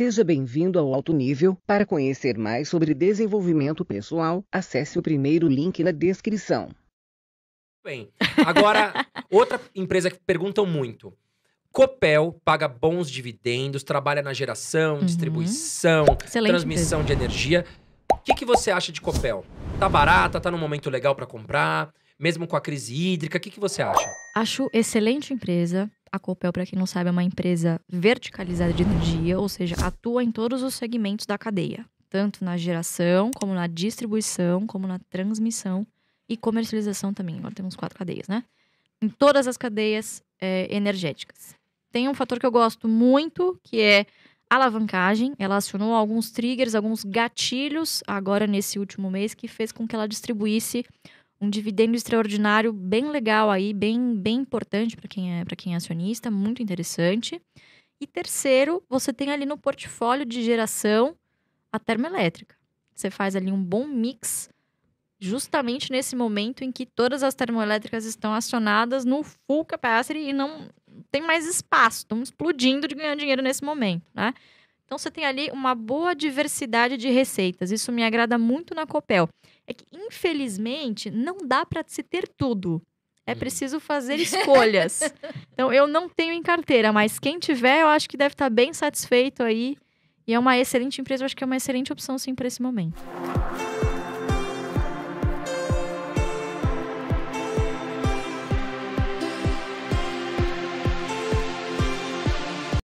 Seja bem-vindo ao Alto Nível. Para conhecer mais sobre desenvolvimento pessoal, acesse o primeiro link na descrição. Bem, agora, outra empresa que perguntam muito. Copel paga bons dividendos, trabalha na geração, uhum. distribuição, Excelente transmissão empresa. de energia. O que, que você acha de Copel? Tá barata? Tá num momento legal para comprar? Mesmo com a crise hídrica, o que, que você acha? Acho excelente empresa. A Copel, para quem não sabe, é uma empresa verticalizada de energia, ou seja, atua em todos os segmentos da cadeia, tanto na geração, como na distribuição, como na transmissão e comercialização também. Agora temos quatro cadeias, né? Em todas as cadeias é, energéticas. Tem um fator que eu gosto muito, que é alavancagem. Ela acionou alguns triggers, alguns gatilhos agora nesse último mês, que fez com que ela distribuísse um dividendo extraordinário bem legal aí, bem, bem importante para quem, é, quem é acionista, muito interessante. E terceiro, você tem ali no portfólio de geração a termoelétrica. Você faz ali um bom mix justamente nesse momento em que todas as termoelétricas estão acionadas no full capacity e não tem mais espaço, estão explodindo de ganhar dinheiro nesse momento, né? Então você tem ali uma boa diversidade de receitas. Isso me agrada muito na Copel. É que infelizmente não dá para se ter tudo. É uhum. preciso fazer escolhas. então eu não tenho em carteira, mas quem tiver, eu acho que deve estar tá bem satisfeito aí. E é uma excelente empresa, eu acho que é uma excelente opção sim para esse momento.